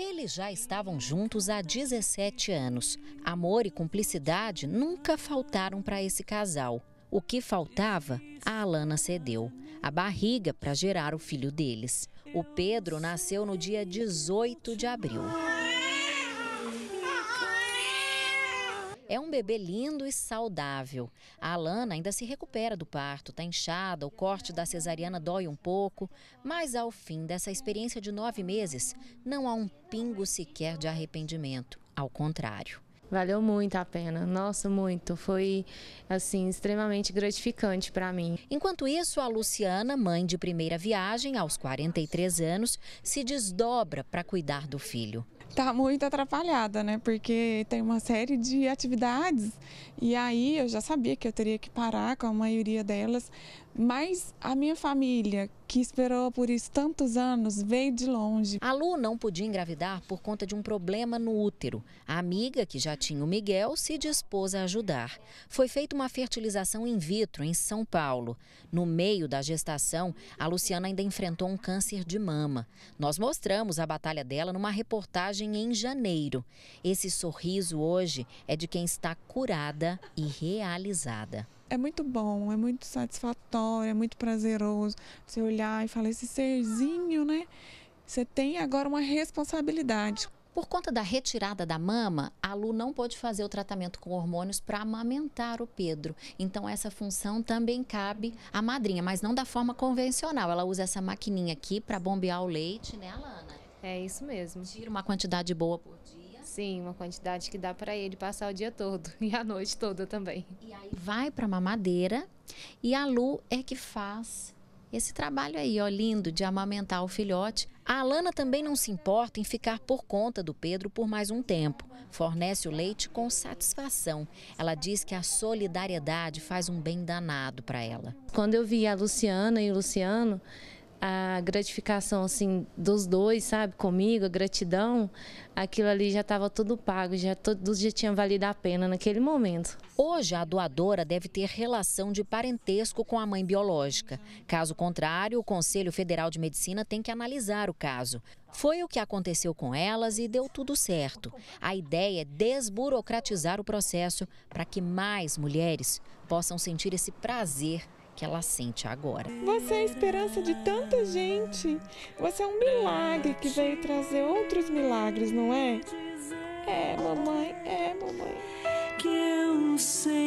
Eles já estavam juntos há 17 anos. Amor e cumplicidade nunca faltaram para esse casal. O que faltava, a Alana cedeu. A barriga para gerar o filho deles. O Pedro nasceu no dia 18 de abril. É um bebê lindo e saudável. A Alana ainda se recupera do parto, está inchada, o corte da cesariana dói um pouco, mas ao fim dessa experiência de nove meses, não há um pingo sequer de arrependimento. Ao contrário. Valeu muito a pena. Nossa, muito. Foi assim extremamente gratificante para mim. Enquanto isso, a Luciana, mãe de primeira viagem aos 43 anos, se desdobra para cuidar do filho. Tá muito atrapalhada, né? Porque tem uma série de atividades e aí eu já sabia que eu teria que parar com a maioria delas, mas a minha família, que esperou por isso tantos anos, veio de longe. A Lu não podia engravidar por conta de um problema no útero. A amiga que já Ratinho Miguel se dispôs a ajudar. Foi feita uma fertilização in vitro em São Paulo. No meio da gestação, a Luciana ainda enfrentou um câncer de mama. Nós mostramos a batalha dela numa reportagem em janeiro. Esse sorriso hoje é de quem está curada e realizada é muito bom, é muito satisfatório, é muito prazeroso você olhar e falar esse serzinho, né? Você tem agora uma responsabilidade. Por conta da retirada da mama, a Lu não pôde fazer o tratamento com hormônios para amamentar o Pedro. Então, essa função também cabe à madrinha, mas não da forma convencional. Ela usa essa maquininha aqui para bombear o leite, né, Alana? É isso mesmo. Tira uma quantidade boa por dia. Sim, uma quantidade que dá para ele passar o dia todo e a noite toda também. E aí vai para a mamadeira e a Lu é que faz esse trabalho aí, ó, lindo, de amamentar o filhote. A Alana também não se importa em ficar por conta do Pedro por mais um tempo. Fornece o leite com satisfação. Ela diz que a solidariedade faz um bem danado para ela. Quando eu vi a Luciana e o Luciano, a gratificação assim dos dois, sabe, comigo, a gratidão, aquilo ali já estava tudo pago, já todos já tinha valido a pena naquele momento. Hoje a doadora deve ter relação de parentesco com a mãe biológica. Caso contrário, o Conselho Federal de Medicina tem que analisar o caso. Foi o que aconteceu com elas e deu tudo certo. A ideia é desburocratizar o processo para que mais mulheres possam sentir esse prazer que ela sente agora. Você é a esperança de tanta gente. Você é um milagre que veio trazer outros milagres, não é? É, mamãe, é, mamãe. Que eu sei.